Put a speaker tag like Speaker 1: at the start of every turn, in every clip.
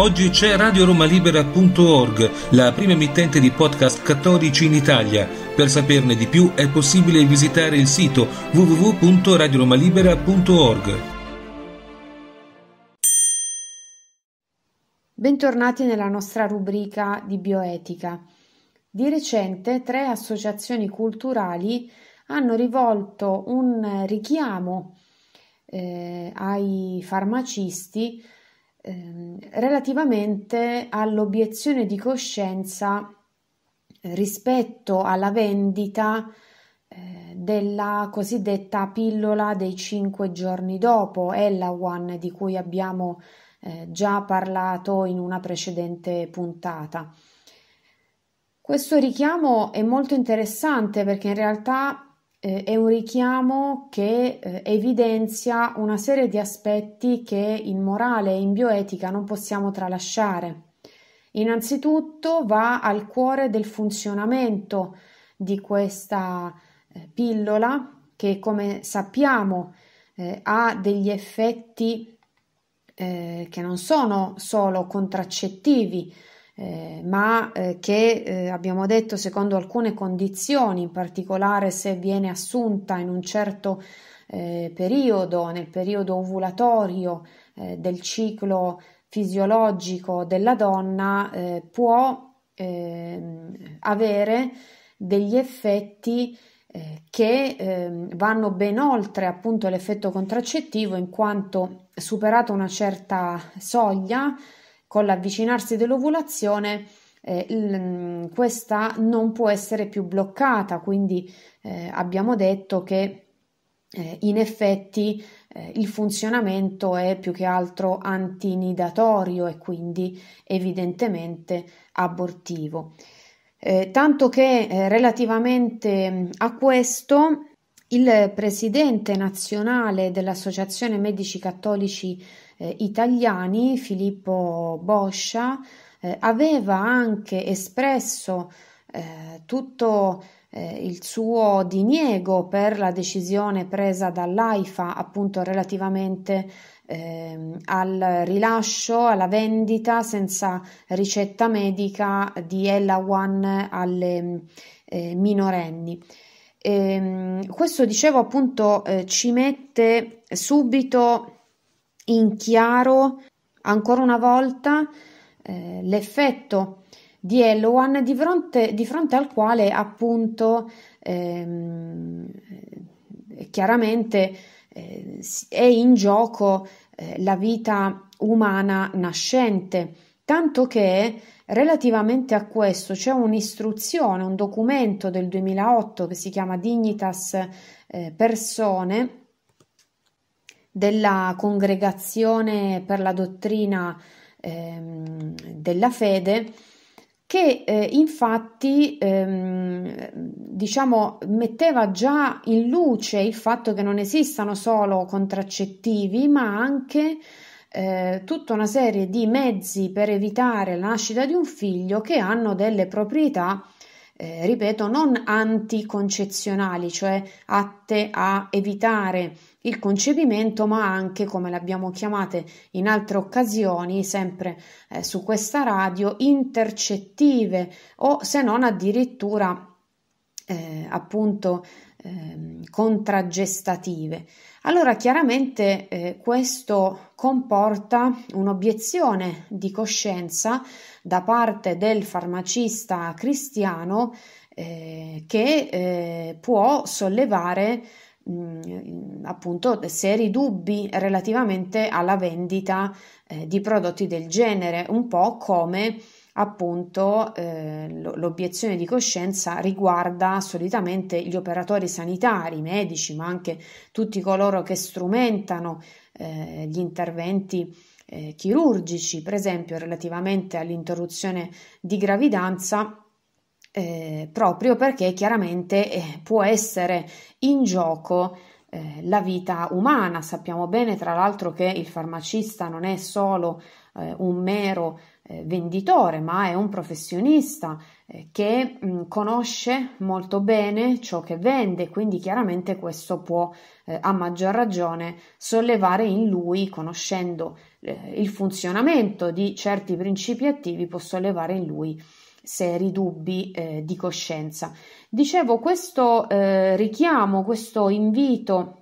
Speaker 1: Oggi c'è radioromalibera.org, la prima emittente di podcast cattolici in Italia. Per saperne di più è possibile visitare il sito www.radioromalibera.org. Bentornati nella nostra rubrica di bioetica. Di recente tre associazioni culturali hanno rivolto un richiamo eh, ai farmacisti Ehm, relativamente all'obiezione di coscienza eh, rispetto alla vendita eh, della cosiddetta pillola dei cinque giorni dopo, Ellawan, di cui abbiamo eh, già parlato in una precedente puntata. Questo richiamo è molto interessante perché in realtà eh, è un richiamo che eh, evidenzia una serie di aspetti che in morale e in bioetica non possiamo tralasciare. Innanzitutto va al cuore del funzionamento di questa eh, pillola che come sappiamo eh, ha degli effetti eh, che non sono solo contraccettivi, eh, ma eh, che eh, abbiamo detto secondo alcune condizioni, in particolare se viene assunta in un certo eh, periodo, nel periodo ovulatorio eh, del ciclo fisiologico della donna, può ehm, avere degli effetti che eh, vanno ben oltre appunto l'effetto contraccettivo in quanto superata una certa soglia con l'avvicinarsi dell'ovulazione eh, mm, questa non può essere più bloccata, quindi eh, abbiamo detto che eh, in effetti eh, il funzionamento è più che altro antinidatorio e quindi evidentemente abortivo. Eh, tanto che eh, relativamente mm, a questo il presidente nazionale dell'Associazione Medici Cattolici eh, Italiani, Filippo Boscia, eh, aveva anche espresso eh, tutto eh, il suo diniego per la decisione presa dall'AIFA appunto relativamente ehm, al rilascio, alla vendita senza ricetta medica di Ella One alle eh, minorenni. Ehm, questo dicevo appunto eh, ci mette subito in chiaro ancora una volta eh, l'effetto di Eloan di fronte, di fronte al quale appunto ehm, eh, chiaramente eh, è in gioco eh, la vita umana nascente tanto che relativamente a questo c'è un'istruzione, un documento del 2008 che si chiama Dignitas eh, Persone della Congregazione per la Dottrina ehm, della Fede che eh, infatti ehm, diciamo metteva già in luce il fatto che non esistano solo contraccettivi ma anche eh, tutta una serie di mezzi per evitare la nascita di un figlio che hanno delle proprietà, eh, ripeto, non anticoncezionali, cioè atte a evitare il concepimento, ma anche, come l'abbiamo chiamate in altre occasioni, sempre eh, su questa radio, intercettive o se non addirittura eh, appunto eh, contraggestative. Allora chiaramente eh, questo comporta un'obiezione di coscienza da parte del farmacista cristiano eh, che eh, può sollevare mh, mm, appunto seri dubbi relativamente alla vendita eh, di prodotti del genere, un po' come appunto eh, l'obiezione di coscienza riguarda solitamente gli operatori sanitari, i medici, ma anche tutti coloro che strumentano eh, gli interventi eh, chirurgici, per esempio relativamente all'interruzione di gravidanza. Eh, proprio perché chiaramente eh, può essere in gioco eh, la vita umana. Sappiamo bene, tra l'altro, che il farmacista non è solo eh, un mero eh, venditore, ma è un professionista eh, che mh, mm, conosce molto bene ciò che vende, quindi chiaramente questo può eh, a maggior ragione sollevare in lui, conoscendo eh, il funzionamento di certi principi attivi, può sollevare in lui seri dubbi eh, di coscienza. Dicevo, questo richiamo, questo invito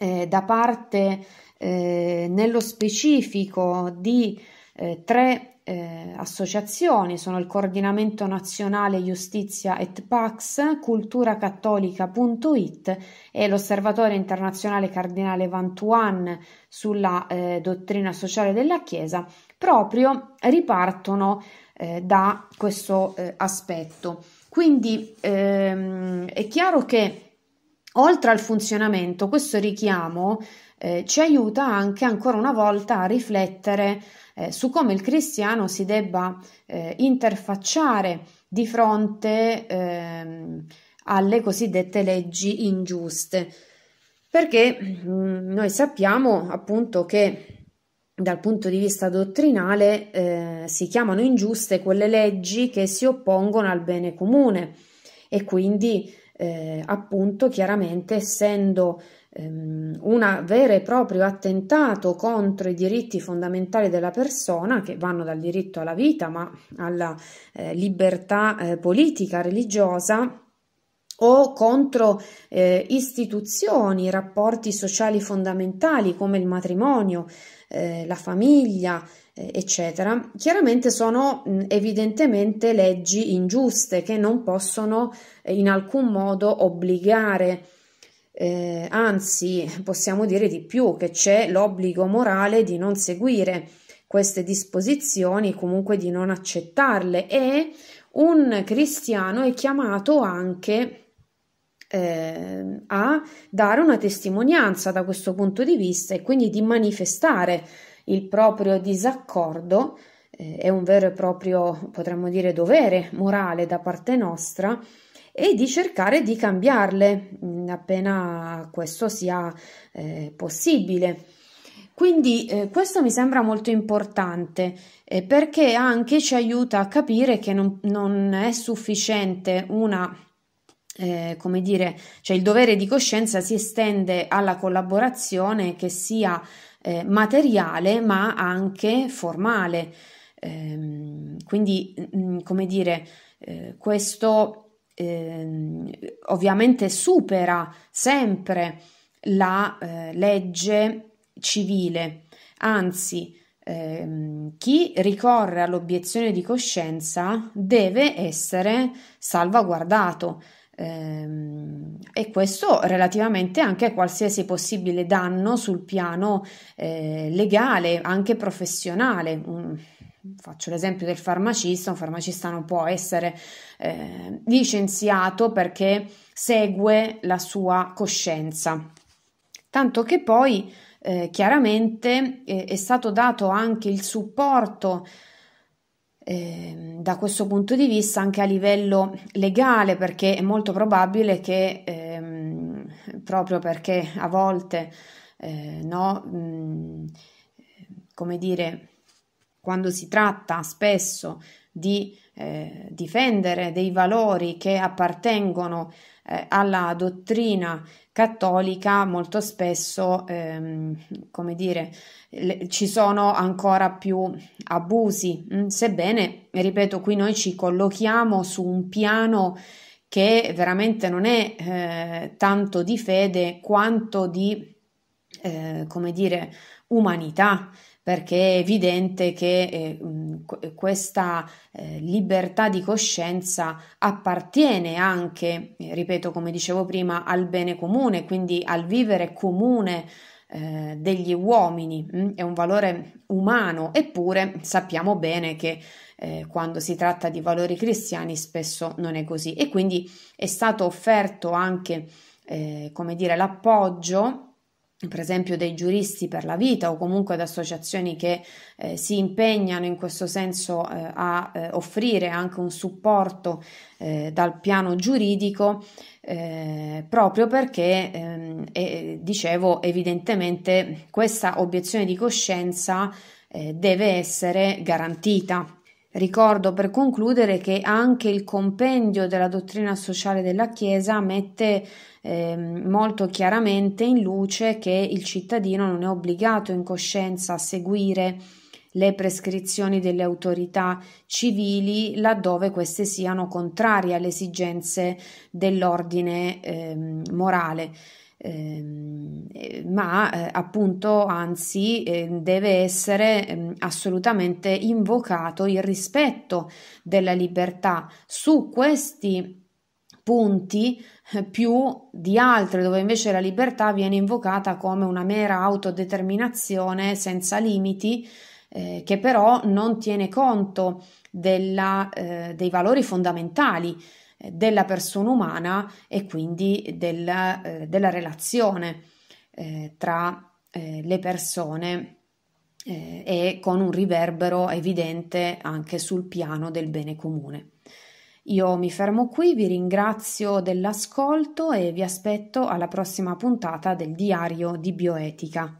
Speaker 1: da parte eh, nello specifico di eh, tre eh, associazioni, sono il Coordinamento Nazionale Giustizia et Pax, culturacattolica.it e l'Osservatorio Internazionale Cardinale Vantuan sulla eh, dottrina sociale della Chiesa, proprio ripartono eh, da questo eh, aspetto. Quindi ehm, è chiaro che Oltre al funzionamento, questo richiamo eh, ci aiuta anche ancora una volta a riflettere eh, su come il cristiano si debba eh, interfacciare di fronte ehm, alle cosiddette leggi ingiuste, perché mh, mm, noi sappiamo appunto che dal punto di vista dottrinale eh, si chiamano ingiuste quelle leggi che si oppongono al bene comune e quindi eh, appunto chiaramente essendo ehm, un vero e proprio attentato contro i diritti fondamentali della persona che vanno dal diritto alla vita ma alla eh, libertà eh, politica, religiosa o contro eh, istituzioni, rapporti sociali fondamentali come il matrimonio, eh, la famiglia, eh, eccetera, chiaramente sono mh, evidentemente leggi ingiuste che non possono eh, in alcun modo obbligare. Eh, anzi, possiamo dire di più che c'è l'obbligo morale di non seguire queste disposizioni, comunque di non accettarle e un cristiano è chiamato anche eh, a dare una testimonianza da questo punto di vista e quindi di manifestare il proprio disaccordo. Eh, è un vero e proprio, potremmo dire, dovere morale da parte nostra e di cercare di cambiarle mm, appena questo sia eh, possibile. Quindi eh, questo mi sembra molto importante eh, perché anche ci aiuta a capire che non, non è sufficiente una eh, come dire, cioè il dovere di coscienza si estende alla collaborazione che sia eh, materiale ma anche formale. Eh, quindi, mh, mm, mm, come dire, eh, questo ehm, ovviamente supera sempre la eh, legge civile, anzi, ehm, chi ricorre all'obiezione di coscienza deve essere salvaguardato Ehm, e questo relativamente anche a qualsiasi possibile danno sul piano eh, legale, anche professionale. Mm, faccio l'esempio del farmacista, un farmacista non può essere eh, licenziato perché segue la sua coscienza. Tanto che poi eh, chiaramente eh, è stato dato anche il supporto eh, da questo punto di vista anche a livello legale perché è molto probabile che ehm, proprio perché a volte eh, no, mh, mm, come dire quando si tratta spesso di eh, difendere dei valori che appartengono eh, alla dottrina cattolica, molto spesso, ehm, come dire, le, ci sono ancora più abusi, mm, sebbene, ripeto, qui noi ci collochiamo su un piano che veramente non è eh, tanto di fede quanto di, eh, come dire, umanità perché è evidente che eh, questa eh, libertà di coscienza appartiene anche, eh, ripeto come dicevo prima, al bene comune, quindi al vivere comune eh, degli uomini, è un valore umano, eppure sappiamo bene che eh, quando si tratta di valori cristiani spesso non è così e quindi è stato offerto anche, eh, come dire, l'appoggio per esempio dei giuristi per la vita o comunque ad associazioni che eh, si impegnano in questo senso eh, a eh, offrire anche un supporto eh, dal piano giuridico eh, proprio perché ehm, e, dicevo evidentemente questa obiezione di coscienza eh, deve essere garantita Ricordo per concludere che anche il compendio della dottrina sociale della Chiesa mette eh, molto chiaramente in luce che il cittadino non è obbligato in coscienza a seguire le prescrizioni delle autorità civili laddove queste siano contrarie alle esigenze dell'ordine eh, morale. Ehm, eh, ma eh, appunto anzi eh, deve essere ehm, assolutamente invocato il rispetto della libertà su questi punti eh, più di altri dove invece la libertà viene invocata come una mera autodeterminazione senza limiti eh, che però non tiene conto della, dei valori fondamentali della persona umana e quindi della, eh, della relazione eh, tra eh, le persone eh, e con un riverbero evidente anche sul piano del bene comune. Io mi fermo qui, vi ringrazio dell'ascolto e vi aspetto alla prossima puntata del diario di bioetica.